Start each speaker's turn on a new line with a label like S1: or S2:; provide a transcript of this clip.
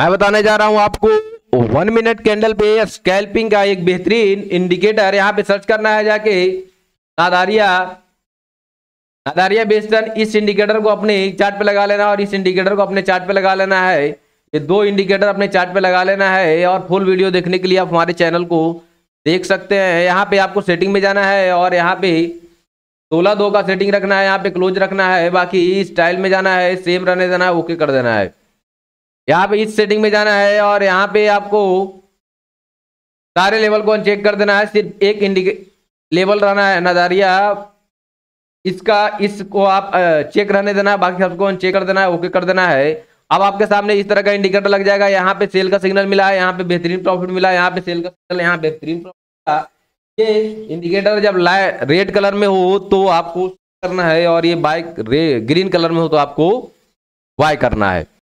S1: मैं बताने जा रहा हूं आपको वन मिनट कैंडल पे स्कैल्पिंग का एक बेहतरीन इंडिकेटर यहाँ पे सर्च करना है जाके नादारिया नादारिया बेस्टन इस इंडिकेटर को अपने चार्ट पे लगा लेना और इस इंडिकेटर को अपने चार्ट पे लगा लेना है ये दो इंडिकेटर अपने चार्ट पे लगा लेना है और फुल वीडियो देखने के लिए आप हमारे चैनल को देख सकते हैं यहाँ पे आपको सेटिंग में जाना है और यहाँ पे सोलह दो का सेटिंग रखना है यहाँ पे क्लोज रखना है बाकी स्टाइल में जाना है सेम रहने देना है ओके कर देना है यहाँ पे इस सेटिंग में जाना है और यहाँ पे आपको सारे लेवल को चेक कर देना है सिर्फ एक इंडिके लेवल रहना है नजारिया इसका इसको आप चेक रहने देना है बाकी सबको चेक कर देना है ओके कर देना है अब आपके सामने इस तरह का इंडिकेटर लग जाएगा यहाँ पे सेल का सिग्नल मिला है यहाँ पे बेहतरीन प्रॉफिट मिला है यहाँ पे सेल का सिग्नल यहाँ बेहतरीन प्रॉफिट ये इंडिकेटर जब लाए रेड कलर में हो तो आपको करना है और ये बाइक ग्रीन कलर में हो तो आपको वाई करना है